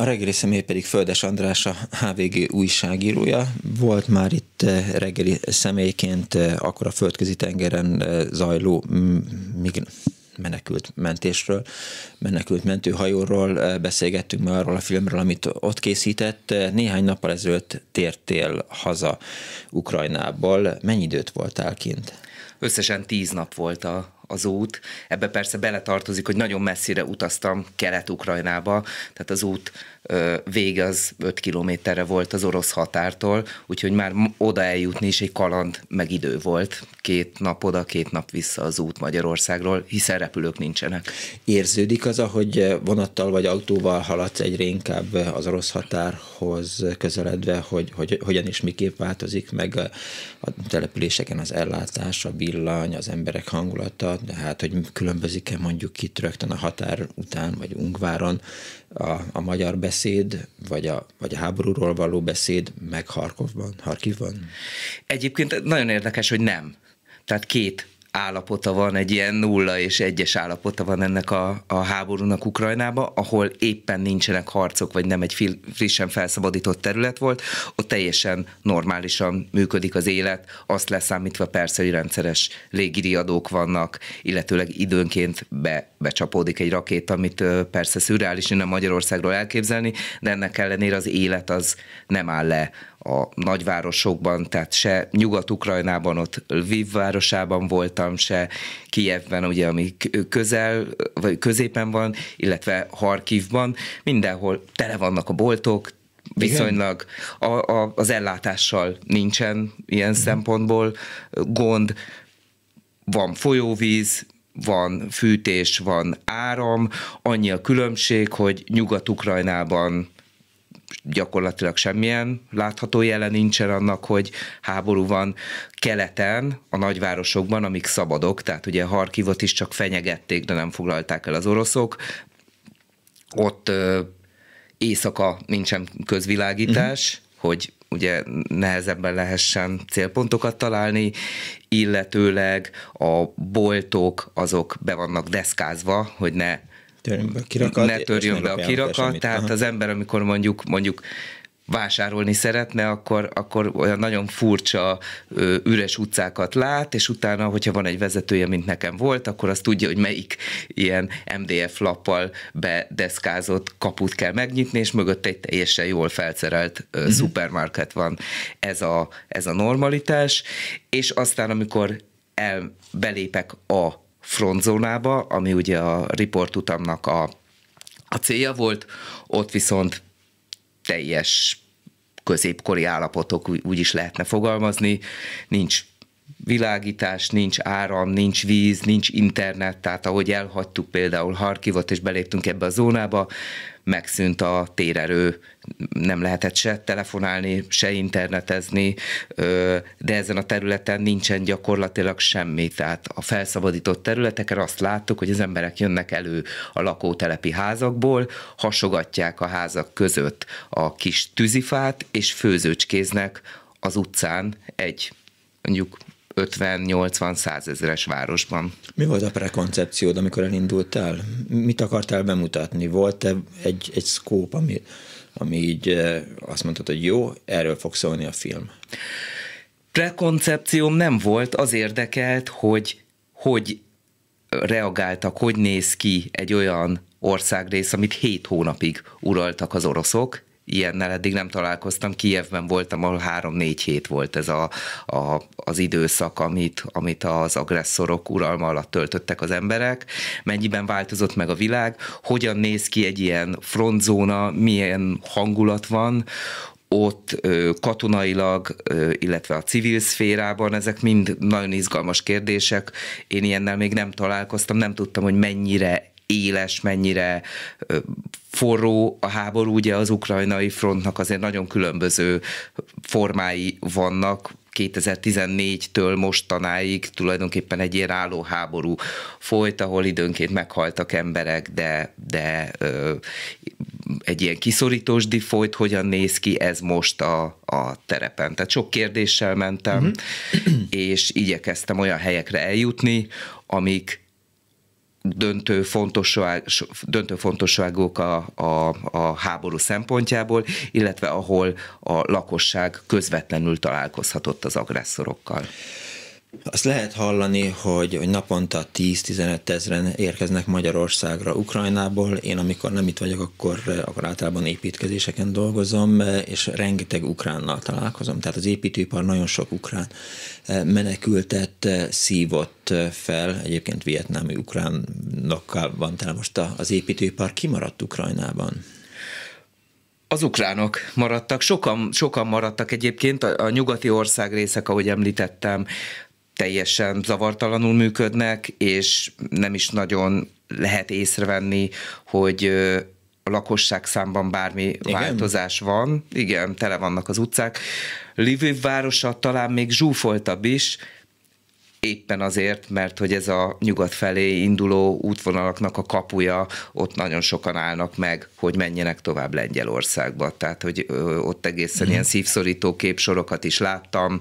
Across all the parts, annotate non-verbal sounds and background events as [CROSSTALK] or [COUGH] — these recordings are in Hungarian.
A reggeli személy pedig Földes András, a HVG újságírója. Volt már itt eh, reggeli személyként eh, akkor a földközi tengeren eh, zajló menekült mentésről, menekült mentőhajóról beszélgettünk már arról a filmről, amit ott készített. Néhány nappal ezelőtt tértél haza Ukrajnából. Mennyi időt voltál kint? Összesen tíz nap volt a, az út. Ebbe persze beletartozik, hogy nagyon messzire utaztam Kelet-Ukrajnába, tehát az út vége az 5 kilométerre volt az orosz határtól, úgyhogy már oda eljutni is egy kaland meg idő volt. Két nap oda, két nap vissza az út Magyarországról, hiszen repülők nincsenek. Érződik az, ahogy vonattal vagy autóval haladsz egyre inkább az orosz határhoz közeledve, hogy, hogy hogyan és miképp változik meg a, a településeken az ellátás, a villany, az emberek hangulata, de hát hogy különbözik-e mondjuk itt rögtön a határ után, vagy Ungváron a, a magyar beszéd, vagy a, vagy a háborúról való beszéd, meg Harkovban, Harkivban? Egyébként nagyon érdekes, hogy nem. Tehát két állapota van, egy ilyen nulla és egyes állapota van ennek a, a háborúnak Ukrajnába, ahol éppen nincsenek harcok, vagy nem egy frissen felszabadított terület volt, ott teljesen normálisan működik az élet, azt leszámítva persze, hogy rendszeres légiriadók vannak, illetőleg időnként be, becsapódik egy rakét, amit persze szürreális nem Magyarországról elképzelni, de ennek ellenére az élet az nem áll le a nagyvárosokban, tehát se Nyugat-Ukrajnában, ott Lviv városában voltam, se Kijevben, ugye, ami közel, vagy középen van, illetve Harkivban, mindenhol tele vannak a boltok, viszonylag a, a, az ellátással nincsen ilyen uh szempontból gond, van folyóvíz, van fűtés, van áram, annyi a különbség, hogy Nyugat-Ukrajnában gyakorlatilag semmilyen látható jele nincsen annak, hogy háború van keleten, a nagyvárosokban, amik szabadok, tehát ugye Harkivot is csak fenyegették, de nem foglalták el az oroszok. Ott ö, éjszaka nincsen közvilágítás, uh-huh. hogy ugye nehezebben lehessen célpontokat találni, illetőleg a boltok azok be vannak deszkázva, hogy ne törjünk be a kirakat. Ne törjünk be a kirakat, tehát Aha. az ember, amikor mondjuk mondjuk vásárolni szeretne, akkor, akkor olyan nagyon furcsa ö, üres utcákat lát, és utána, hogyha van egy vezetője, mint nekem volt, akkor azt tudja, hogy melyik ilyen MDF lappal bedeszkázott kaput kell megnyitni, és mögött egy teljesen jól felszerelt ö, uh-huh. szupermarket van. Ez a, ez a normalitás, és aztán, amikor el belépek a frontzónába, ami ugye a riportutamnak a, a célja volt, ott viszont teljes középkori állapotok, úgy is lehetne fogalmazni, nincs világítás, nincs áram, nincs víz, nincs internet, tehát ahogy elhagytuk például Harkivot és beléptünk ebbe a zónába, megszűnt a térerő, nem lehetett se telefonálni, se internetezni, de ezen a területen nincsen gyakorlatilag semmi. Tehát a felszabadított területeken azt láttuk, hogy az emberek jönnek elő a lakótelepi házakból, hasogatják a házak között a kis tűzifát, és főzőcskéznek az utcán egy mondjuk 50-80-100 ezeres városban. Mi volt a prekoncepciód, amikor elindultál? Mit akartál bemutatni? Volt-e egy, egy szkóp, ami, ami így eh, azt mondtad, hogy jó, erről fog szólni a film? Prekoncepcióm nem volt, az érdekelt, hogy hogy reagáltak, hogy néz ki egy olyan országrész, amit hét hónapig uraltak az oroszok, ilyennel eddig nem találkoztam. Kijevben voltam, ahol három-négy hét volt ez a, a, az időszak, amit, amit az agresszorok uralma alatt töltöttek az emberek. Mennyiben változott meg a világ, hogyan néz ki egy ilyen frontzóna, milyen hangulat van, ott katonailag, illetve a civil szférában, ezek mind nagyon izgalmas kérdések. Én ilyennel még nem találkoztam, nem tudtam, hogy mennyire éles, mennyire forró a háború, ugye az ukrajnai frontnak azért nagyon különböző formái vannak, 2014-től mostanáig tulajdonképpen egy ilyen álló háború folyt, ahol időnként meghaltak emberek, de, de ö, egy ilyen kiszorítós folyt, hogyan néz ki ez most a, a terepen. Tehát sok kérdéssel mentem, uh-huh. és igyekeztem olyan helyekre eljutni, amik döntő, fontosság, döntő fontosságok a, a, a háború szempontjából, illetve ahol a lakosság közvetlenül találkozhatott az agresszorokkal. Azt lehet hallani, hogy, hogy naponta 10-15 ezeren érkeznek Magyarországra Ukrajnából. Én amikor nem itt vagyok, akkor, akkor általában építkezéseken dolgozom, és rengeteg ukránnal találkozom. Tehát az építőipar nagyon sok ukrán eh, menekültet eh, szívott eh, fel. Egyébként vietnámi ukránokkal van, tele most az építőipar kimaradt Ukrajnában. Az ukránok maradtak, sokan, sokan maradtak egyébként, a, a nyugati ország részek, ahogy említettem, teljesen zavartalanul működnek, és nem is nagyon lehet észrevenni, hogy a lakosság számban bármi Igen? változás van. Igen, tele vannak az utcák. Lviv városa talán még zsúfoltabb is, éppen azért, mert hogy ez a nyugat felé induló útvonalaknak a kapuja, ott nagyon sokan állnak meg, hogy menjenek tovább Lengyelországba. Tehát, hogy ott egészen mm. ilyen szívszorító képsorokat is láttam,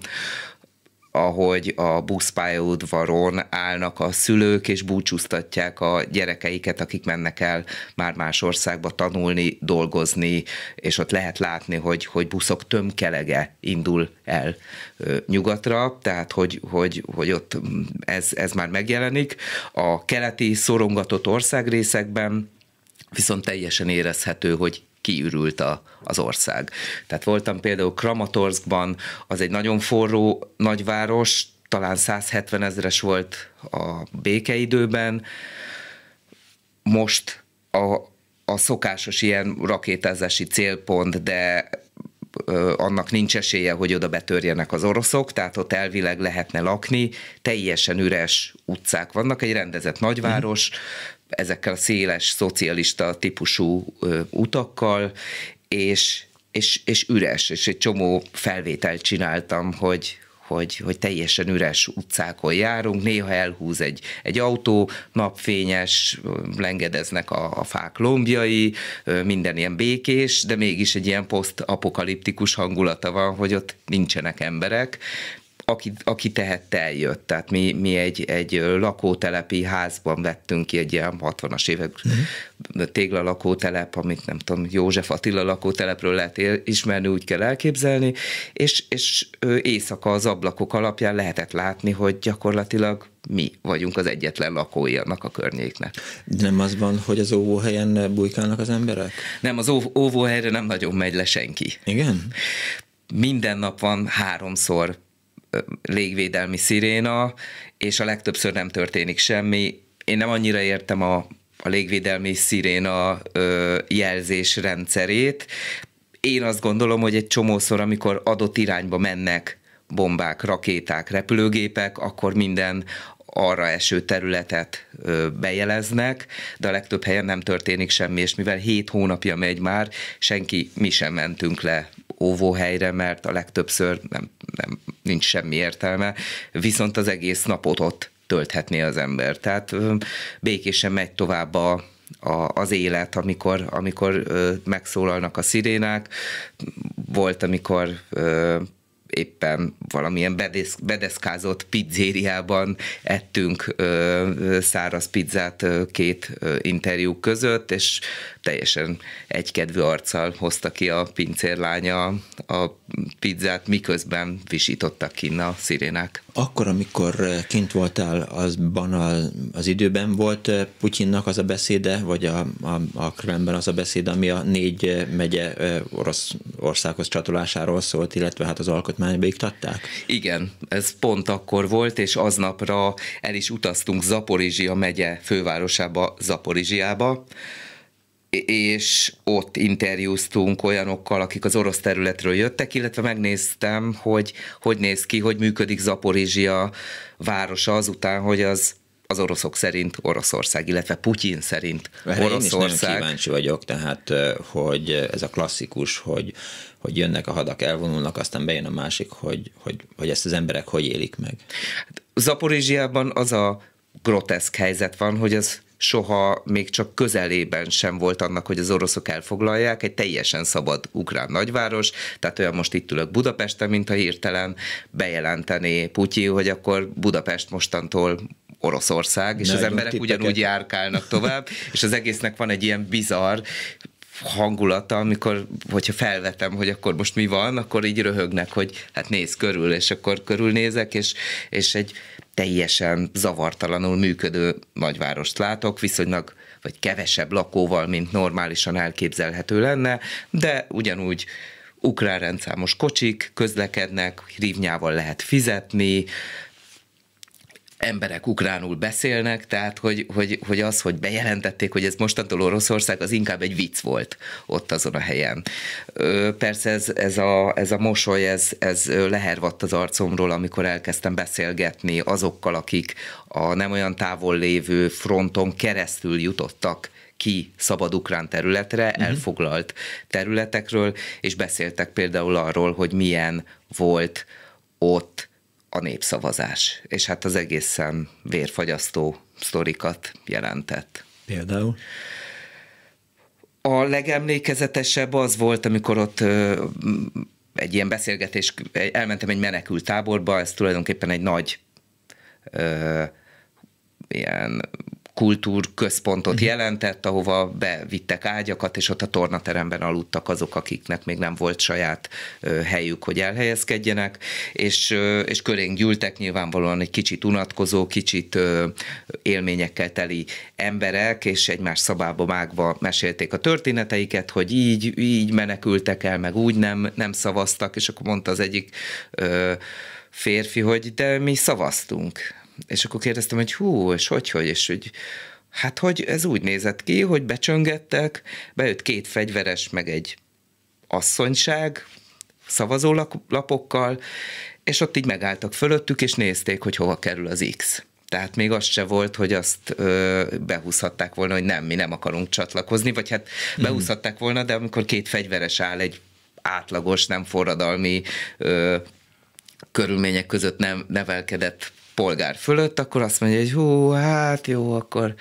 ahogy a buszpályaudvaron állnak a szülők, és búcsúztatják a gyerekeiket, akik mennek el már más országba tanulni, dolgozni, és ott lehet látni, hogy, hogy buszok tömkelege indul el nyugatra, tehát hogy, hogy, hogy ott ez, ez már megjelenik. A keleti szorongatott országrészekben viszont teljesen érezhető, hogy kiürült a, az ország. Tehát voltam például Kramatorskban, az egy nagyon forró nagyváros, talán 170 ezeres volt a békeidőben, most a, a szokásos ilyen rakétázési célpont, de annak nincs esélye, hogy oda betörjenek az oroszok, tehát ott elvileg lehetne lakni, teljesen üres utcák vannak, egy rendezett nagyváros, ezekkel a széles, szocialista típusú utakkal, és és, és üres, és egy csomó felvételt csináltam, hogy, hogy, hogy teljesen üres utcákon járunk, néha elhúz egy, egy autó, napfényes, lengedeznek a, a fák lombjai, minden ilyen békés, de mégis egy ilyen posztapokaliptikus hangulata van, hogy ott nincsenek emberek, aki, aki tehette, eljött. Tehát mi, mi egy, egy lakótelepi házban vettünk ki egy ilyen 60-as évek uh-huh. tégla lakótelep, amit nem tudom, József Attila lakótelepről lehet ismerni, úgy kell elképzelni, és, és éjszaka az ablakok alapján lehetett látni, hogy gyakorlatilag mi vagyunk az egyetlen lakói annak a környéknek. Nem az van, hogy az óvóhelyen bujkálnak az emberek? Nem, az óvóhelyre nem nagyon megy le senki. Igen? Minden nap van háromszor légvédelmi sziréna, és a legtöbbször nem történik semmi. Én nem annyira értem a, a légvédelmi sziréna ö, jelzés rendszerét. Én azt gondolom, hogy egy csomószor, amikor adott irányba mennek bombák, rakéták, repülőgépek, akkor minden arra eső területet bejeleznek, de a legtöbb helyen nem történik semmi, és mivel hét hónapja megy már, senki, mi sem mentünk le óvóhelyre, mert a legtöbbször nem, nem, nincs semmi értelme, viszont az egész napot ott tölthetné az ember. Tehát békésen megy tovább a, a, az élet, amikor, amikor ö, megszólalnak a szirénák. Volt, amikor ö, éppen valamilyen bedeszkázott pizzériában ettünk ö, száraz pizzát ö, két ö, interjú között, és teljesen egykedvű arccal hozta ki a pincérlánya a pizzát, miközben visítottak kinn a szirénák. Akkor, amikor eh, kint voltál azban az időben, volt eh, Putyinnak az a beszéde, vagy a, a, a Kremlben az a beszéde, ami a négy eh, megye orosz országhoz csatolásáról szólt, illetve hát az alkotmányba iktatták? Igen, ez pont akkor volt, és aznapra el is utaztunk Zaporizsia megye fővárosába, Zaporizsiába, és ott interjúztunk olyanokkal, akik az orosz területről jöttek, illetve megnéztem, hogy hogy néz ki, hogy működik Zaporizsia városa azután, hogy az az oroszok szerint Oroszország, illetve Putyin szerint Erre Oroszország. Én is nagyon kíváncsi vagyok, tehát, hogy ez a klasszikus, hogy, hogy jönnek a hadak, elvonulnak, aztán bejön a másik, hogy, hogy, hogy ezt az emberek hogy élik meg. Hát Zaporizsiában az a groteszk helyzet van, hogy az soha még csak közelében sem volt annak, hogy az oroszok elfoglalják, egy teljesen szabad ukrán nagyváros, tehát olyan most itt ülök Budapesten, mint a hirtelen bejelenteni Putyi, hogy akkor Budapest mostantól Oroszország, és ne az emberek titeket. ugyanúgy járkálnak tovább, és az egésznek van egy ilyen bizarr hangulata, amikor, hogyha felvetem, hogy akkor most mi van, akkor így röhögnek, hogy hát néz körül, és akkor körülnézek, és, és egy teljesen zavartalanul működő nagyvárost látok, viszonylag vagy kevesebb lakóval, mint normálisan elképzelhető lenne, de ugyanúgy ukrán rendszámos kocsik közlekednek, hívnyával lehet fizetni, emberek ukránul beszélnek, tehát hogy, hogy, hogy az, hogy bejelentették, hogy ez mostantól Oroszország, az inkább egy vicc volt ott azon a helyen. persze ez, ez, a, ez a mosoly, ez, ez lehervadt az arcomról, amikor elkezdtem beszélgetni azokkal, akik a nem olyan távol lévő fronton keresztül jutottak ki szabad ukrán területre, uh-huh. elfoglalt területekről, és beszéltek például arról, hogy milyen volt ott a népszavazás, és hát az egészen vérfagyasztó sztorikat jelentett. Például? A legemlékezetesebb az volt, amikor ott egy ilyen beszélgetés, elmentem egy menekült táborba, ez tulajdonképpen egy nagy ö, ilyen kultúrközpontot mhm. jelentett, ahova bevittek ágyakat, és ott a tornateremben aludtak azok, akiknek még nem volt saját helyük, hogy elhelyezkedjenek, és, és körénk gyűltek nyilvánvalóan egy kicsit unatkozó, kicsit élményekkel teli emberek, és egymás szabába mágva mesélték a történeteiket, hogy így, így menekültek el, meg úgy nem, nem szavaztak, és akkor mondta az egyik férfi, hogy de mi szavaztunk, és akkor kérdeztem, hogy hú, és hogy, hogy, és hogy hát hogy ez úgy nézett ki, hogy becsöngettek, bejött két fegyveres, meg egy asszonyság, szavazólapokkal, és ott így megálltak fölöttük, és nézték, hogy hova kerül az X. Tehát még az se volt, hogy azt ö, behúzhatták volna, hogy nem, mi nem akarunk csatlakozni, vagy hát hmm. behúzhatták volna, de amikor két fegyveres áll egy átlagos, nem forradalmi ö, körülmények között nem nevelkedett polgár fölött, akkor azt mondja, hogy hú, hát jó, akkor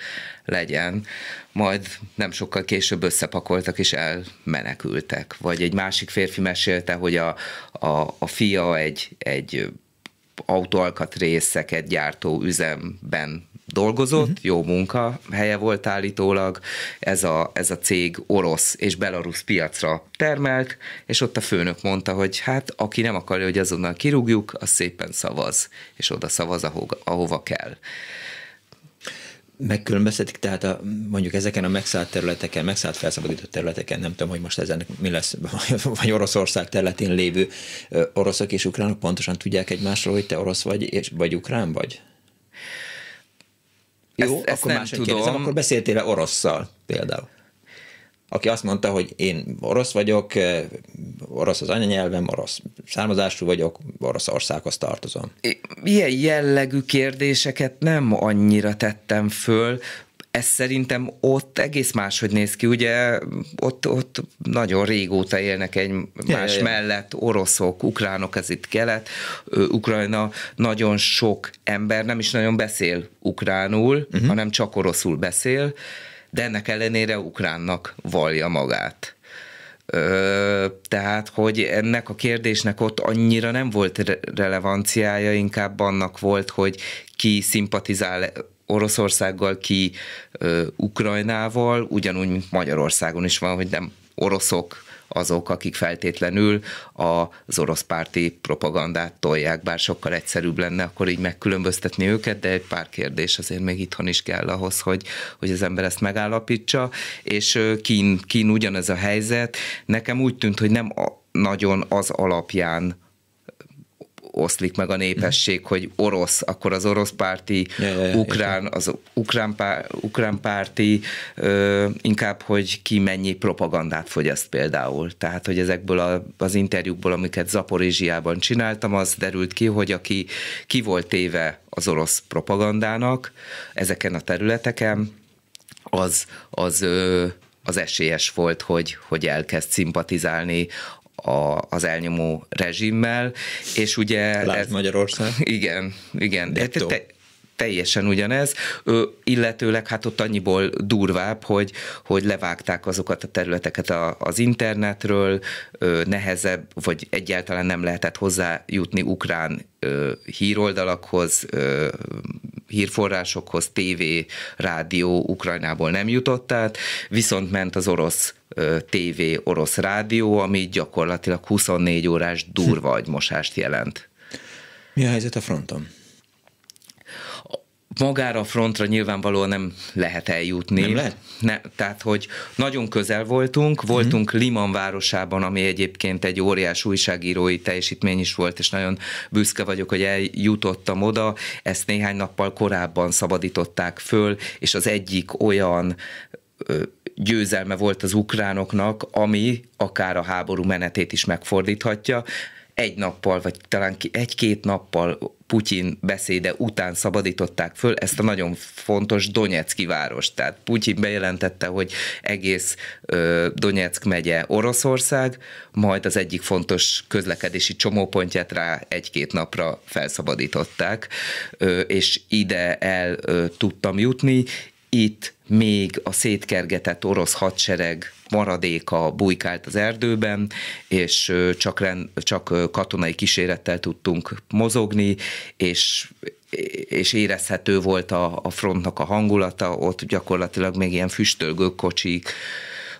legyen. Majd nem sokkal később összepakoltak és elmenekültek. Vagy egy másik férfi mesélte, hogy a, a, a fia egy, egy autóalkatrészeket gyártó üzemben dolgozott, uh-huh. jó munka helye volt állítólag, ez a, ez a cég orosz és belarusz piacra termelt, és ott a főnök mondta, hogy hát aki nem akarja, hogy azonnal kirúgjuk, az szépen szavaz, és oda szavaz, ahova, ahova kell megkülönböztetik, tehát a, mondjuk ezeken a megszállt területeken, megszállt felszabadított területeken, nem tudom, hogy most ezen mi lesz, [LAUGHS] vagy Oroszország területén lévő oroszok és ukránok pontosan tudják egymásról, hogy te orosz vagy, és, vagy ukrán vagy? Jó, ezt, ezt akkor nem tudom. Kérdezem, akkor beszéltél orosszal például? Aki azt mondta, hogy én orosz vagyok, eh, orosz az anyanyelvem, orosz származású vagyok, országhoz tartozom. Ilyen jellegű kérdéseket nem annyira tettem föl ez szerintem ott egész máshogy néz ki, ugye ott, ott nagyon régóta élnek egy más ja, mellett oroszok, ukránok, ez itt kelet, Ukrajna nagyon sok ember nem is nagyon beszél ukránul, uh-huh. hanem csak oroszul beszél, de ennek ellenére ukránnak valja magát. Ö, tehát, hogy ennek a kérdésnek ott annyira nem volt re- relevanciája, inkább annak volt, hogy ki szimpatizál Oroszországgal, ki ö, Ukrajnával, ugyanúgy, mint Magyarországon is van, hogy nem oroszok azok, akik feltétlenül az orosz párti propagandát tolják, bár sokkal egyszerűbb lenne akkor így megkülönböztetni őket, de egy pár kérdés azért még itthon is kell ahhoz, hogy, hogy az ember ezt megállapítsa, és kín, kín ugyanez a helyzet. Nekem úgy tűnt, hogy nem a, nagyon az alapján oszlik meg a népesség, hogy orosz, akkor az orosz párti, ja, ja, ja, ukrán, az ukrán, pár, ukrán párti, ö, inkább, hogy ki mennyi propagandát fogyaszt például. Tehát, hogy ezekből a, az interjúkból, amiket Zaporizsiában csináltam, az derült ki, hogy aki ki volt téve az orosz propagandának ezeken a területeken, az, az ö, az esélyes volt, hogy, hogy elkezd szimpatizálni a, az elnyomó rezsimmel, és ugye... Lásd ez, Magyarország. Igen, igen. De Te, teljesen ugyanez, illetőleg hát ott annyiból durvább, hogy, hogy levágták azokat a területeket a, az internetről, nehezebb, vagy egyáltalán nem lehetett hozzájutni ukrán híroldalakhoz, hírforrásokhoz, tévé, rádió Ukrajnából nem jutott át, viszont ment az orosz TV, orosz rádió, ami gyakorlatilag 24 órás durva agymosást jelent. Mi a helyzet a fronton? magára a frontra nyilvánvalóan nem lehet eljutni. Nem lehet? Ne, tehát, hogy nagyon közel voltunk, voltunk mm-hmm. Liman városában, ami egyébként egy óriás újságírói teljesítmény is volt, és nagyon büszke vagyok, hogy eljutottam oda. Ezt néhány nappal korábban szabadították föl, és az egyik olyan győzelme volt az ukránoknak, ami akár a háború menetét is megfordíthatja. Egy nappal, vagy talán egy-két nappal Putyin beszéde után szabadították föl ezt a nagyon fontos Donetszki várost. Tehát Putyin bejelentette, hogy egész Donetsk megye Oroszország, majd az egyik fontos közlekedési csomópontját rá egy-két napra felszabadították, és ide el tudtam jutni, itt még a szétkergetett orosz hadsereg maradéka bujkált az erdőben, és csak, rend, csak katonai kísérettel tudtunk mozogni, és és érezhető volt a, a frontnak a hangulata, ott gyakorlatilag még ilyen füstölgő kocsik,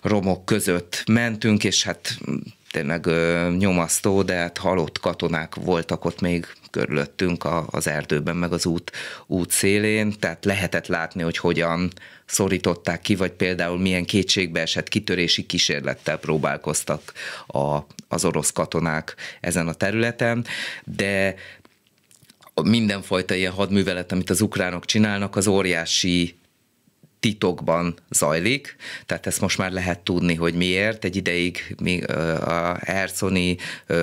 romok között mentünk, és hát tényleg ö, nyomasztó, de hát halott katonák voltak ott még körülöttünk a, az erdőben, meg az út, út szélén, tehát lehetett látni, hogy hogyan szorították ki, vagy például milyen kétségbeesett kitörési kísérlettel próbálkoztak a, az orosz katonák ezen a területen, de mindenfajta ilyen hadművelet, amit az ukránok csinálnak, az óriási titokban zajlik, tehát ezt most már lehet tudni, hogy miért. Egy ideig még a Erconi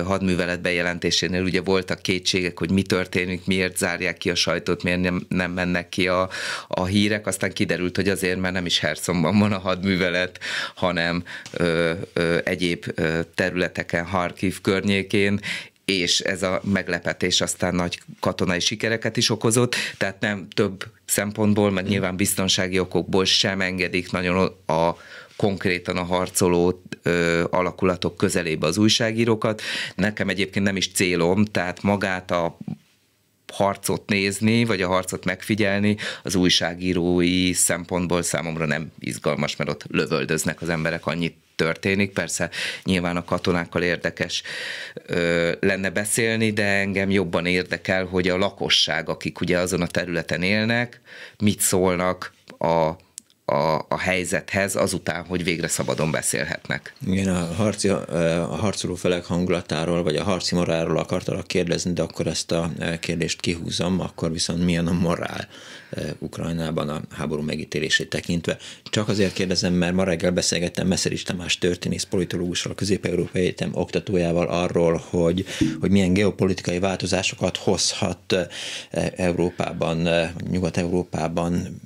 hadművelet bejelentésénél ugye voltak kétségek, hogy mi történik, miért zárják ki a sajtót, miért nem, nem mennek ki a, a hírek, aztán kiderült, hogy azért, mert nem is Herconban van a hadművelet, hanem ö, ö, egyéb területeken, Harkiv környékén, és ez a meglepetés aztán nagy katonai sikereket is okozott, tehát nem több szempontból, meg nyilván biztonsági okokból sem engedik nagyon a konkrétan a harcoló ö, alakulatok közelébe az újságírókat. Nekem egyébként nem is célom, tehát magát a harcot nézni, vagy a harcot megfigyelni, az újságírói szempontból számomra nem izgalmas, mert ott lövöldöznek az emberek annyit történik. Persze nyilván a katonákkal érdekes ö, lenne beszélni, de engem jobban érdekel, hogy a lakosság, akik ugye azon a területen élnek, mit szólnak a a, a helyzethez azután, hogy végre szabadon beszélhetnek. Igen, a, harci, a harcoló felek hangulatáról, vagy a harci moráról akartalak kérdezni, de akkor ezt a kérdést kihúzom, akkor viszont milyen a morál Eh, Ukrajnában a háború megítélését tekintve. Csak azért kérdezem, mert ma reggel beszélgettem Meszerics Tamás történész politológusról, közép-európai egyetem oktatójával arról, hogy, hogy milyen geopolitikai változásokat hozhat eh, Európában, eh, Nyugat-Európában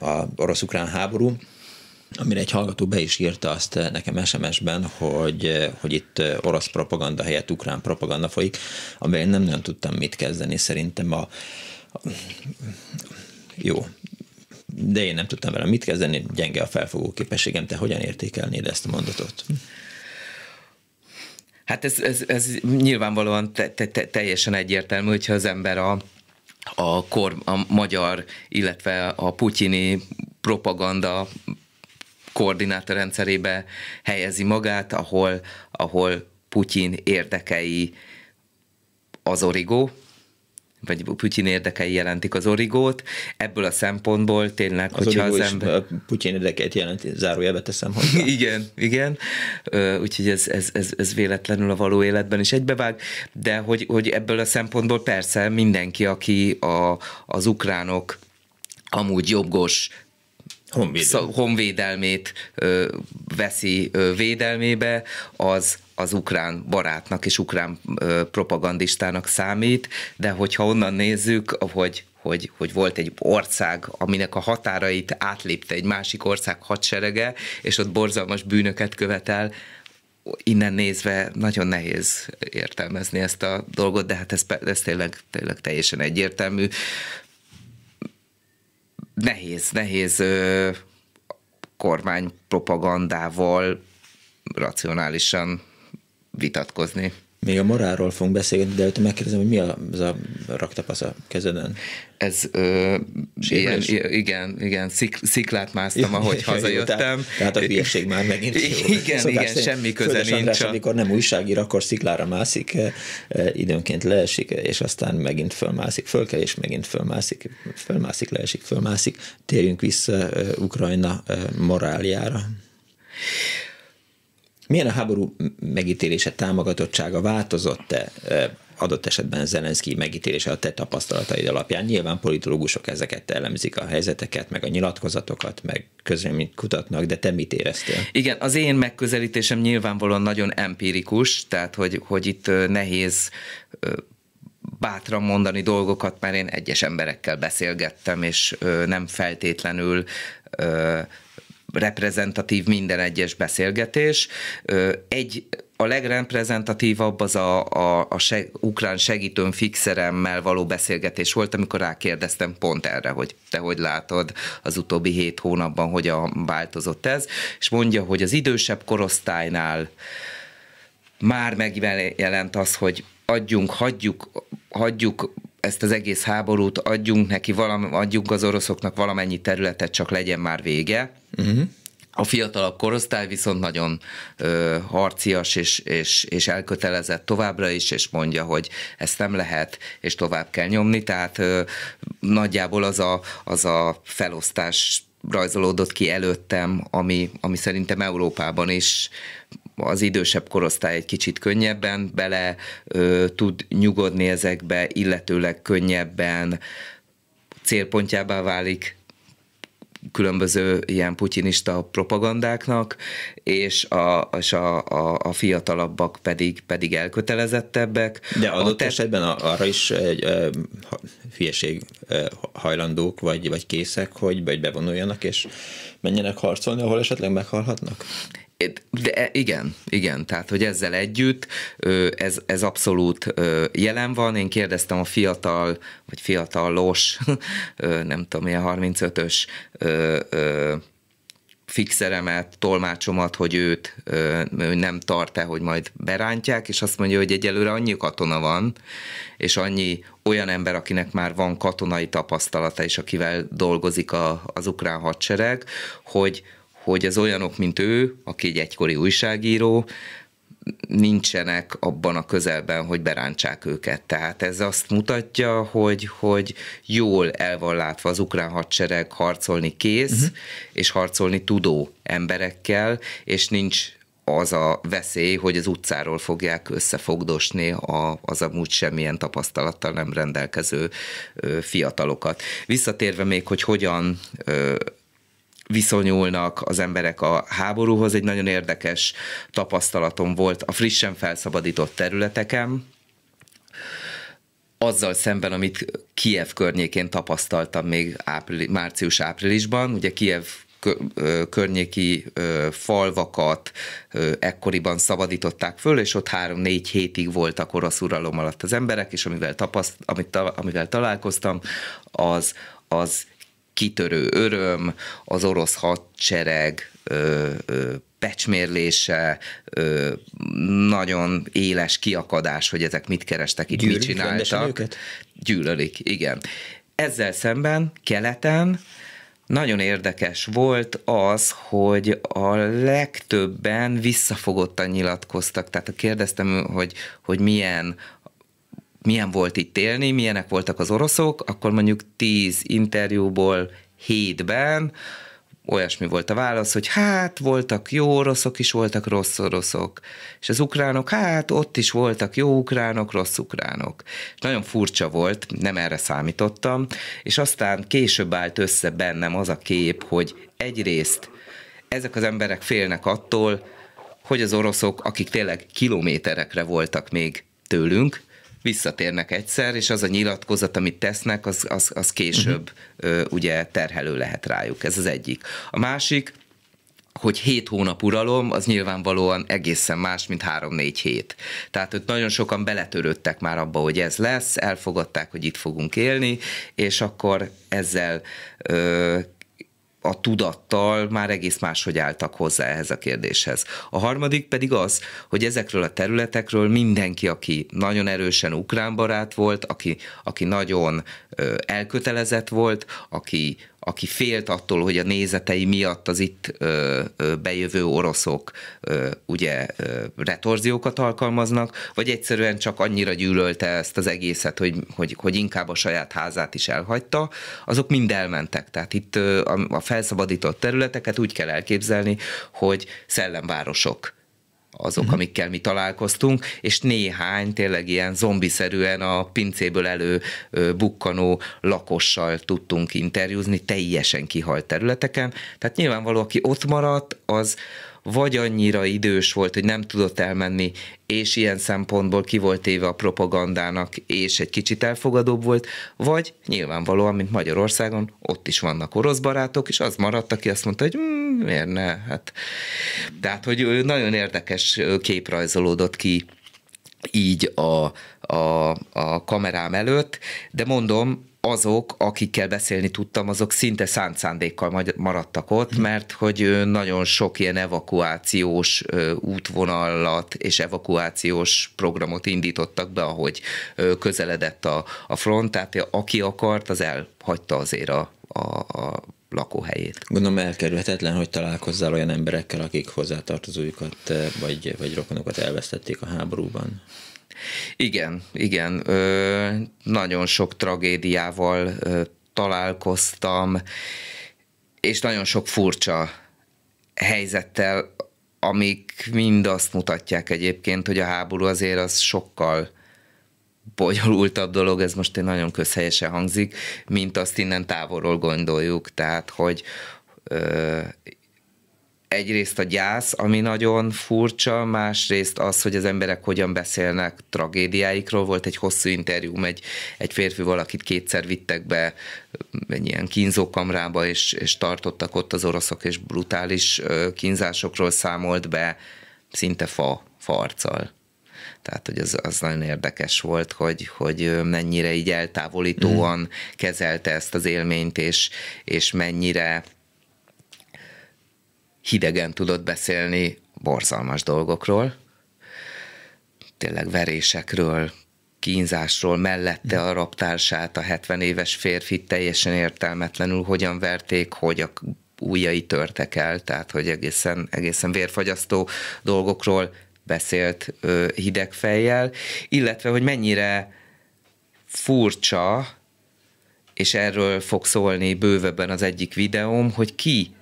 a orosz-ukrán háború amire egy hallgató be is írta azt nekem SMS-ben, hogy, hogy itt orosz propaganda helyett ukrán propaganda folyik, amivel én nem nagyon tudtam mit kezdeni. Szerintem a, jó. De én nem tudtam vele mit kezdeni, gyenge a felfogó képességem. Te hogyan értékelnéd ezt a mondatot? Hát ez, ez, ez nyilvánvalóan te, te, te, teljesen egyértelmű, hogyha az ember a, a, kor, a magyar, illetve a putyini propaganda koordinátorrendszerébe helyezi magát, ahol, ahol Putyin érdekei az origó, vagy Putyin érdekei jelentik az origót. Ebből a szempontból tényleg, az hogyha az ember... Putyin érdekeit jelenti, zárójelbe teszem hozzá. [LAUGHS] igen, igen. Úgyhogy ez, ez, ez, ez véletlenül a való életben is egybevág, de hogy, hogy ebből a szempontból persze mindenki, aki a, az ukránok amúgy jobbos Honvédelm. honvédelmét ö, veszi ö, védelmébe, az az ukrán barátnak és ukrán propagandistának számít, de hogyha onnan nézzük, hogy hogy, hogy volt egy ország, aminek a határait átlépte egy másik ország hadserege, és ott borzalmas bűnöket követel, innen nézve nagyon nehéz értelmezni ezt a dolgot, de hát ez, ez tényleg, tényleg teljesen egyértelmű. Nehéz, nehéz kormánypropagandával racionálisan vitatkozni. Még a morálról fogunk beszélni, de előtte megkérdezem, hogy mi az a raktapasz a kezeden? Ez ö, ilyen, igen, igen, szikl, sziklát másztam, ja, ahogy [LAUGHS] ja, hazajöttem. Jó, tehát a hülyeség már megint. [LAUGHS] Igen, Szokás igen, semmi köze nincs. András, a... amikor nem újságír, akkor sziklára mászik, e, e, időnként leesik, és aztán megint fölmászik, fölkel, és megint fölmászik, fölmászik, leesik, fölmászik. Térjünk vissza e, Ukrajna moráljára. Milyen a háború megítélése, támogatottsága változott-e adott esetben Zelenszky megítélése a te tapasztalataid alapján? Nyilván politológusok ezeket elemzik a helyzeteket, meg a nyilatkozatokat, meg közleményt kutatnak, de te mit éreztél? Igen, az én megközelítésem nyilvánvalóan nagyon empirikus, tehát hogy, hogy itt nehéz bátran mondani dolgokat, mert én egyes emberekkel beszélgettem, és nem feltétlenül reprezentatív minden egyes beszélgetés. Egy a legreprezentatívabb az a, a, a se, ukrán segítőn fixeremmel való beszélgetés volt, amikor rákérdeztem pont erre, hogy te hogy látod az utóbbi hét hónapban, hogyan változott ez, és mondja, hogy az idősebb korosztálynál már megjelent az, hogy adjunk, hagyjuk, hagyjuk ezt az egész háborút adjunk neki, valam, adjunk az oroszoknak valamennyi területet, csak legyen már vége. Uh-huh. A fiatalabb korosztály viszont nagyon ö, harcias és, és, és elkötelezett továbbra is, és mondja, hogy ezt nem lehet, és tovább kell nyomni. Tehát ö, nagyjából az a, az a felosztás rajzolódott ki előttem, ami, ami szerintem Európában is az idősebb korosztály egy kicsit könnyebben bele ö, tud nyugodni ezekbe, illetőleg könnyebben célpontjába válik különböző ilyen putyinista propagandáknak, és a, és a, a, a fiatalabbak pedig pedig elkötelezettebbek. De adott a te... esetben arra is egy, e, hülyeség hajlandók, vagy, vagy készek, hogy vagy bevonuljanak, és menjenek harcolni, ahol esetleg meghalhatnak? De igen, igen, tehát hogy ezzel együtt ez, ez abszolút jelen van. Én kérdeztem a fiatal, vagy fiatalos, [LAUGHS] nem tudom, milyen 35-ös fixeremet, tolmácsomat, hogy őt ő nem tart-e, hogy majd berántják, és azt mondja, hogy egyelőre annyi katona van, és annyi olyan ember, akinek már van katonai tapasztalata, és akivel dolgozik a, az ukrán hadsereg, hogy, hogy az olyanok, mint ő, aki egy egykori újságíró, nincsenek abban a közelben, hogy berántsák őket. Tehát ez azt mutatja, hogy, hogy jól el van látva az ukrán hadsereg harcolni kész, uh-huh. és harcolni tudó emberekkel, és nincs az a veszély, hogy az utcáról fogják összefogdosni a, az amúgy semmilyen tapasztalattal nem rendelkező ö, fiatalokat. Visszatérve még, hogy hogyan ö, viszonyulnak az emberek a háborúhoz. Egy nagyon érdekes tapasztalatom volt a frissen felszabadított területeken, azzal szemben, amit Kiev környékén tapasztaltam még április, március-áprilisban, ugye Kiev környéki falvakat ekkoriban szabadították föl, és ott három-négy hétig voltak orosz uralom alatt az emberek, és amivel, tapaszt, amit, amivel találkoztam, az, az kitörő öröm, az orosz hadsereg ö, ö, pecsmérlése, ö, nagyon éles kiakadás, hogy ezek mit kerestek itt, Gyűlölik mit csináltak. Őket? Gyűlölik, igen. Ezzel szemben keleten nagyon érdekes volt az, hogy a legtöbben visszafogottan nyilatkoztak. Tehát kérdeztem, hogy, hogy milyen milyen volt itt élni, milyenek voltak az oroszok, akkor mondjuk 10 interjúból 7-ben olyasmi volt a válasz, hogy hát voltak jó oroszok is, voltak rossz oroszok. És az ukránok, hát ott is voltak jó ukránok, rossz ukránok. És nagyon furcsa volt, nem erre számítottam, és aztán később állt össze bennem az a kép, hogy egyrészt ezek az emberek félnek attól, hogy az oroszok, akik tényleg kilométerekre voltak még tőlünk, visszatérnek egyszer, és az a nyilatkozat, amit tesznek, az, az, az később uh-huh. ugye terhelő lehet rájuk. Ez az egyik. A másik, hogy hét hónap uralom, az nyilvánvalóan egészen más, mint három-négy hét. Tehát ott nagyon sokan beletörődtek már abba, hogy ez lesz, elfogadták, hogy itt fogunk élni, és akkor ezzel ö, a tudattal már egész máshogy álltak hozzá ehhez a kérdéshez. A harmadik pedig az, hogy ezekről a területekről mindenki, aki nagyon erősen ukrán barát volt, aki, aki nagyon elkötelezett volt, aki aki félt attól, hogy a nézetei miatt az itt ö, ö, bejövő oroszok ö, ugye ö, retorziókat alkalmaznak, vagy egyszerűen csak annyira gyűlölte ezt az egészet, hogy, hogy, hogy inkább a saját házát is elhagyta, azok mind elmentek. Tehát itt ö, a, a felszabadított területeket úgy kell elképzelni, hogy szellemvárosok azok, uh-huh. amikkel mi találkoztunk, és néhány tényleg ilyen zombiszerűen a pincéből elő bukkanó lakossal tudtunk interjúzni teljesen kihalt területeken. Tehát nyilvánvaló, aki ott maradt, az vagy annyira idős volt, hogy nem tudott elmenni, és ilyen szempontból ki volt éve a propagandának, és egy kicsit elfogadóbb volt, vagy nyilvánvalóan, mint Magyarországon, ott is vannak orosz barátok, és az maradt, aki azt mondta, hogy mmm, miért ne, hát. Tehát, hogy nagyon érdekes kép rajzolódott ki így a, a, a kamerám előtt, de mondom, azok, akikkel beszélni tudtam, azok szinte szánt szándékkal maradtak ott, mhm. mert hogy nagyon sok ilyen evakuációs útvonalat és evakuációs programot indítottak be, ahogy közeledett a, a front, tehát aki akart, az elhagyta azért a, a, a lakóhelyét. Gondolom elkerülhetetlen, hogy találkozzál olyan emberekkel, akik hozzátartozójukat vagy, vagy rokonokat elvesztették a háborúban. Igen, igen. Ö, nagyon sok tragédiával ö, találkoztam, és nagyon sok furcsa helyzettel, amik mind azt mutatják egyébként, hogy a háború azért az sokkal bonyolultabb dolog, ez most egy nagyon közhelyesen hangzik, mint azt innen távolról gondoljuk, tehát hogy ö, egyrészt a gyász, ami nagyon furcsa, másrészt az, hogy az emberek hogyan beszélnek tragédiáikról. Volt egy hosszú interjú egy, egy férfi valakit kétszer vittek be mm, egy ilyen kínzókamrába, és, és tartottak ott az oroszok, és brutális kínzásokról számolt be, szinte fa, farccal. Tehát, hogy az, az nagyon érdekes volt, hogy, hogy mennyire így eltávolítóan mm. kezelte ezt az élményt, és, és mennyire hidegen tudott beszélni borzalmas dolgokról, tényleg verésekről, kínzásról, mellette a raptársát, a 70 éves férfi teljesen értelmetlenül hogyan verték, hogy a újai törtek el, tehát hogy egészen, egészen vérfagyasztó dolgokról beszélt ö, hideg fejjel, illetve hogy mennyire furcsa, és erről fog szólni bővebben az egyik videóm, hogy ki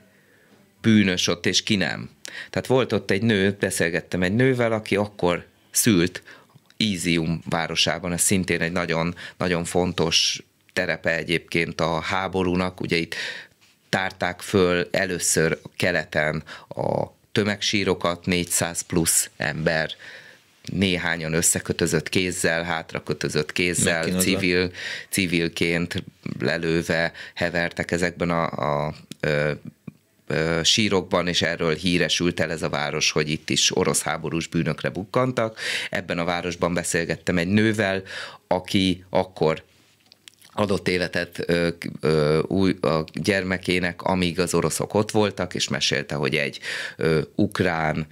bűnös ott, és ki nem. Tehát volt ott egy nő, beszélgettem egy nővel, aki akkor szült Ízium városában, ez szintén egy nagyon, nagyon fontos terepe egyébként a háborúnak, ugye itt tárták föl először keleten a tömegsírokat, 400 plusz ember néhányan összekötözött kézzel, hátrakötözött kézzel, civil, civilként lelőve hevertek ezekben a, a, a sírokban, és erről híresült el ez a város, hogy itt is orosz háborús bűnökre bukkantak. Ebben a városban beszélgettem egy nővel, aki akkor adott életet ö, ö, új, a gyermekének, amíg az oroszok ott voltak, és mesélte, hogy egy ö, ukrán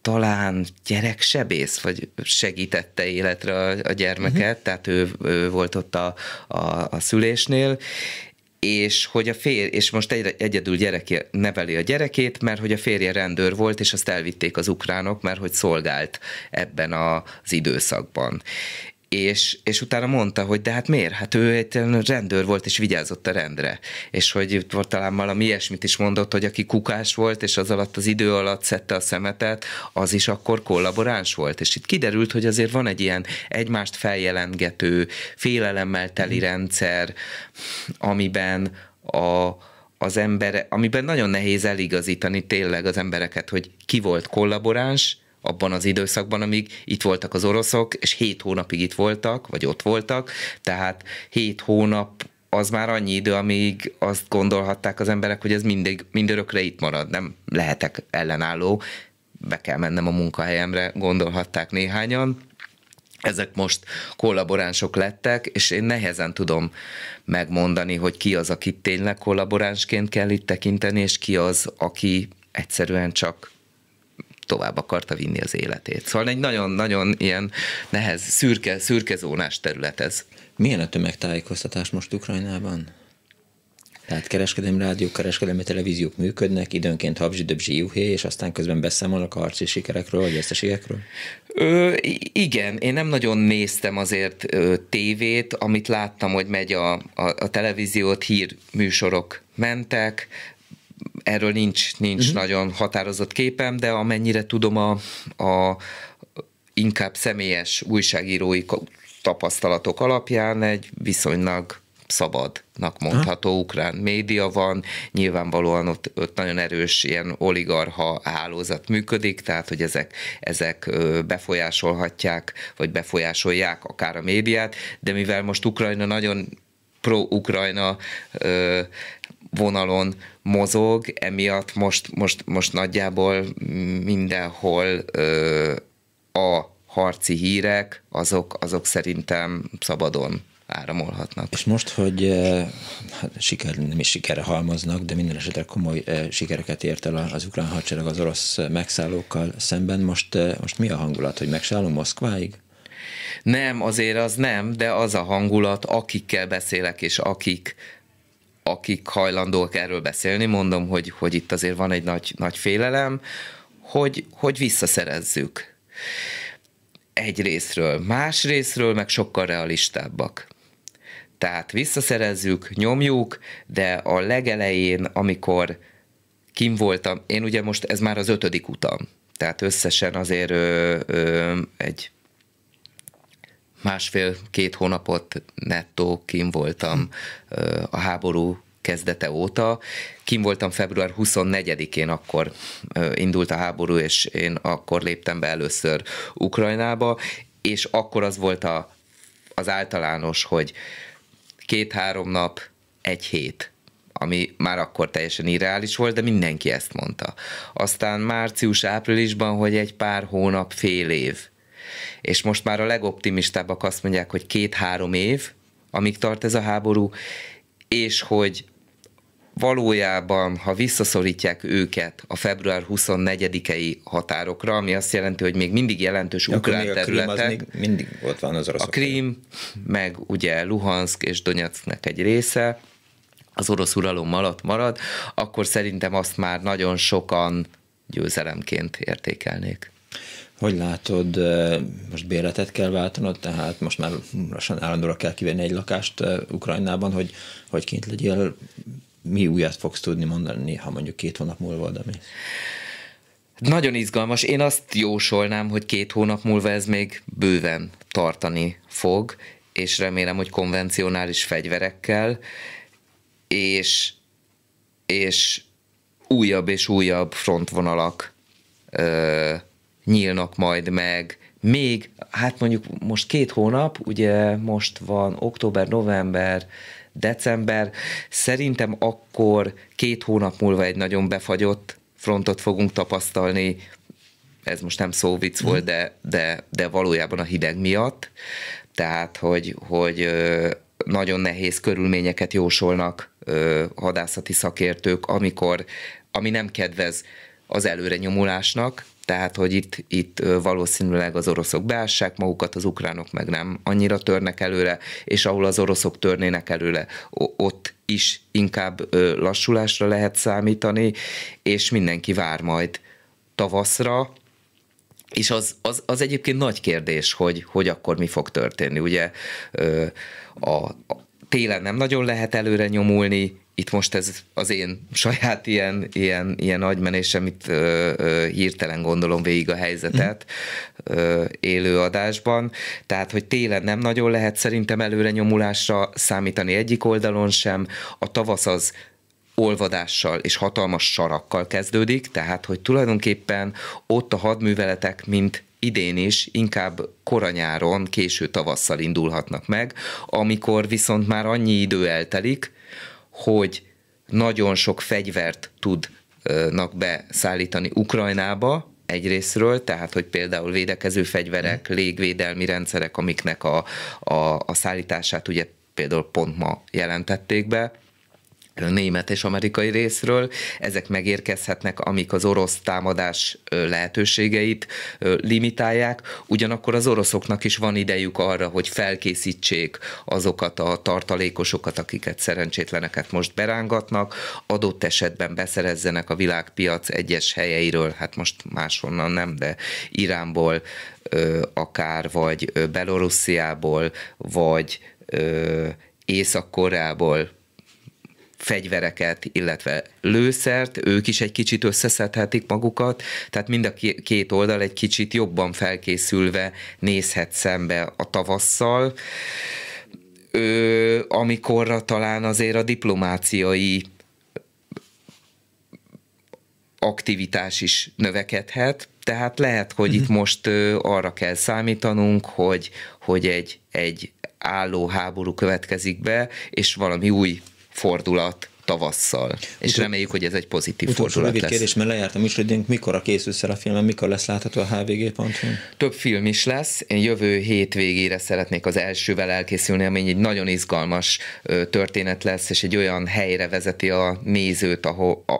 talán gyereksebész, vagy segítette életre a, a gyermeket, uh-huh. tehát ő, ő volt ott a, a, a szülésnél, és hogy a férj, és most egy, egyedül gyereke, neveli a gyerekét, mert hogy a férje rendőr volt, és azt elvitték az ukránok, mert hogy szolgált ebben a, az időszakban és, és utána mondta, hogy de hát miért? Hát ő egy rendőr volt, és vigyázott a rendre. És hogy volt talán valami ilyesmit is mondott, hogy aki kukás volt, és az alatt az idő alatt szedte a szemetet, az is akkor kollaboráns volt. És itt kiderült, hogy azért van egy ilyen egymást feljelentgető, félelemmel teli mhm. rendszer, amiben a, az embere, amiben nagyon nehéz eligazítani tényleg az embereket, hogy ki volt kollaboráns, abban az időszakban, amíg itt voltak az oroszok, és hét hónapig itt voltak, vagy ott voltak, tehát hét hónap az már annyi idő, amíg azt gondolhatták az emberek, hogy ez mindig, mindörökre itt marad, nem lehetek ellenálló, be kell mennem a munkahelyemre, gondolhatták néhányan. Ezek most kollaboránsok lettek, és én nehezen tudom megmondani, hogy ki az, akit tényleg kollaboránsként kell itt tekinteni, és ki az, aki egyszerűen csak tovább akarta vinni az életét. Szóval egy nagyon-nagyon ilyen nehez, szürke, szürke zónás terület ez. Milyen a tömegtájékoztatás most Ukrajnában? Tehát kereskedelmi rádiók, kereskedelmi televíziók működnek, időnként habzsi-döbzsi juhé, és aztán közben beszámolnak a harci sikerekről, vagy veszteségekről? Ö, igen, én nem nagyon néztem azért ö, tévét, amit láttam, hogy megy a, a, a televíziót, hírműsorok mentek, erről nincs, nincs uh-huh. nagyon határozott képem, de amennyire tudom a, a inkább személyes újságírói tapasztalatok alapján egy viszonylag szabadnak mondható ha. ukrán média van, nyilvánvalóan ott, ott nagyon erős ilyen oligarha hálózat működik, tehát hogy ezek, ezek befolyásolhatják, vagy befolyásolják akár a médiát, de mivel most Ukrajna nagyon pro-Ukrajna vonalon mozog, emiatt most, most, most nagyjából mindenhol ö, a harci hírek, azok, azok szerintem szabadon áramolhatnak. És most, hogy hát, siker, nem is sikere halmoznak, de minden esetre komoly sikereket ért el az ukrán hadsereg az orosz megszállókkal szemben, most, most mi a hangulat, hogy megszállunk Moszkváig? Nem, azért az nem, de az a hangulat, akikkel beszélek, és akik akik hajlandók erről beszélni, mondom, hogy, hogy itt azért van egy nagy, nagy félelem, hogy, hogy visszaszerezzük egy részről, más részről meg sokkal realistábbak. Tehát visszaszerezzük, nyomjuk, de a legelején, amikor kim voltam, én ugye most ez már az ötödik utam, tehát összesen azért ö, ö, egy másfél-két hónapot nettó kim voltam a háború kezdete óta. Kim voltam február 24-én, akkor indult a háború, és én akkor léptem be először Ukrajnába, és akkor az volt a, az általános, hogy két-három nap, egy hét ami már akkor teljesen irreális volt, de mindenki ezt mondta. Aztán március-áprilisban, hogy egy pár hónap, fél év és most már a legoptimistábbak azt mondják, hogy két-három év, amíg tart ez a háború, és hogy valójában, ha visszaszorítják őket a február 24-i határokra, ami azt jelenti, hogy még mindig jelentős ja, ukrán területek. Még mindig ott van az oroszok. A Krím, meg ugye Luhansk és Donetsknek egy része, az orosz uralom alatt marad, akkor szerintem azt már nagyon sokan győzelemként értékelnék. Hogy látod, most béletet kell váltanod, tehát most már lassan állandóra kell kivenni egy lakást Ukrajnában, hogy, hogy kint legyél. Mi újat fogsz tudni mondani, ha mondjuk két hónap múlva mész? Nagyon izgalmas. Én azt jósolnám, hogy két hónap múlva ez még bőven tartani fog, és remélem, hogy konvencionális fegyverekkel, és, és újabb és újabb frontvonalak ö- nyílnak majd meg, még, hát mondjuk most két hónap, ugye most van október, november, december, szerintem akkor két hónap múlva egy nagyon befagyott frontot fogunk tapasztalni, ez most nem szóvic mhm. volt, de, de, de valójában a hideg miatt, tehát hogy, hogy nagyon nehéz körülményeket jósolnak hadászati szakértők, amikor, ami nem kedvez az előrenyomulásnak, tehát, hogy itt, itt valószínűleg az oroszok beássák magukat, az ukránok meg nem annyira törnek előre, és ahol az oroszok törnének előre, ott is inkább lassulásra lehet számítani, és mindenki vár majd tavaszra, és az, az, az egyébként nagy kérdés, hogy, hogy akkor mi fog történni. Ugye a, a télen nem nagyon lehet előre nyomulni, itt most ez az én saját ilyen, ilyen, ilyen agymenésem, itt ö, ö, hirtelen gondolom végig a helyzetet mhm. ö, élő adásban, tehát hogy télen nem nagyon lehet szerintem előre nyomulásra számítani egyik oldalon sem, a tavasz az olvadással és hatalmas sarakkal kezdődik, tehát hogy tulajdonképpen ott a hadműveletek, mint idén is inkább koranyáron, késő tavasszal indulhatnak meg, amikor viszont már annyi idő eltelik, hogy nagyon sok fegyvert tudnak beszállítani Ukrajnába, egyrésztről, tehát hogy például védekező fegyverek, mm. légvédelmi rendszerek, amiknek a, a, a szállítását ugye például pont ma jelentették be, német és amerikai részről. Ezek megérkezhetnek, amik az orosz támadás lehetőségeit limitálják. Ugyanakkor az oroszoknak is van idejük arra, hogy felkészítsék azokat a tartalékosokat, akiket szerencsétleneket most berángatnak, adott esetben beszerezzenek a világpiac egyes helyeiről, hát most máshonnan nem, de Iránból akár, vagy Belorussziából, vagy Észak-Koreából fegyvereket, illetve lőszert, ők is egy kicsit összeszedhetik magukat, tehát mind a két oldal egy kicsit jobban felkészülve nézhet szembe a tavasszal, ő, amikorra talán azért a diplomáciai aktivitás is növekedhet, tehát lehet, hogy uh-huh. itt mhm. most ö, arra kell számítanunk, hogy, hogy egy, egy álló háború következik be, és valami új fordulat tavasszal. És Úgy, reméljük, hogy ez egy pozitív utolsó fordulat lesz. lesz. kérdés, mert lejártam is, hogy mikor a készülsz a filmen, mikor lesz látható a hvg.hu? Több film is lesz. Én jövő hétvégére szeretnék az elsővel elkészülni, ami egy nagyon izgalmas történet lesz, és egy olyan helyre vezeti a nézőt, ahol, a,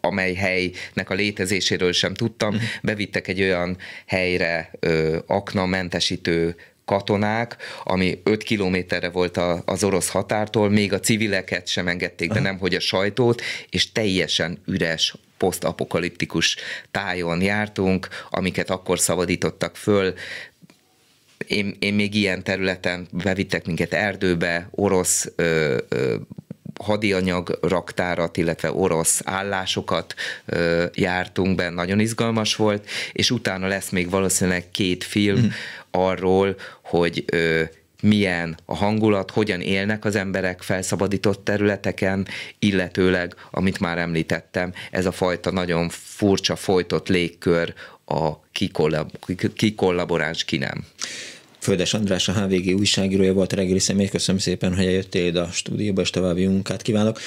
amely helynek a létezéséről sem tudtam, mhm. bevittek egy olyan helyre ö, aknamentesítő katonák, ami 5 kilométerre volt a, az orosz határtól, még a civileket sem engedték de nem hogy a sajtót, és teljesen üres posztapokaliptikus tájon jártunk, amiket akkor szabadítottak föl, én, én még ilyen területen bevittek minket erdőbe, orosz ö, ö, hadianyag raktárat, illetve orosz állásokat ö, jártunk be, nagyon izgalmas volt, és utána lesz még valószínűleg két film mhm. arról, hogy ö, milyen a hangulat, hogyan élnek az emberek felszabadított területeken, illetőleg, amit már említettem, ez a fajta nagyon furcsa, folytott légkör a kikollab kikollaboráns ki nem. Földes András, a HVG újságírója volt a reggeli személy. Köszönöm szépen, hogy eljöttél ide a stúdióba, és további munkát kívánok.